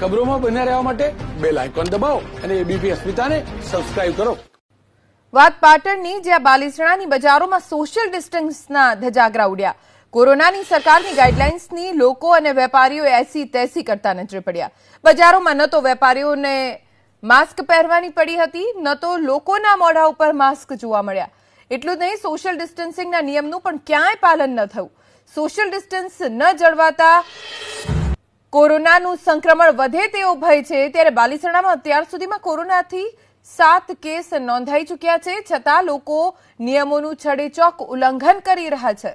ખબરો માં બન્યા રહેવા માટે બેલ આઇકન દબાવો અને એબીપી અસ્પતાને સબ્સ્ક્રાઇબ કરો વાત પાટણની જે આ બાલિસણાની બજારોમાં સોશિયલ ડિસ્ટન્સના ધજા ગરાવડ્યા કોરોનાની સરકારની ગાઈડલાઈન્સની લોકો અને વેપારીઓ એસી તેસી કરતા નજર પડ્યા બજારોમાં ન તો વેપારીઓને માસ્ક પહેરવાની પડી હતી ન તો લોકોના મોઢા ઉપર માસ્ક જોવા મળ્યા એટલું જ નહીં સોશિયલ ડિસ્ટન્સિંગના નિયમનો પણ ક્યાંય પાલન ન થયું સોશિયલ ડિસ્ટન્સ ન જળવાતા કોરોનાનું સંક્રમણ વધે તેવો ભય છે ત્યારે બાલીસણામાં અત્યાર સુધીમાં કોરોનાથી સાત કેસ નોંધાઈ ચૂક્યા છે છતાં લોકો નિયમોનું છડેચોક ઉલ્લંઘન કરી રહ્યા છે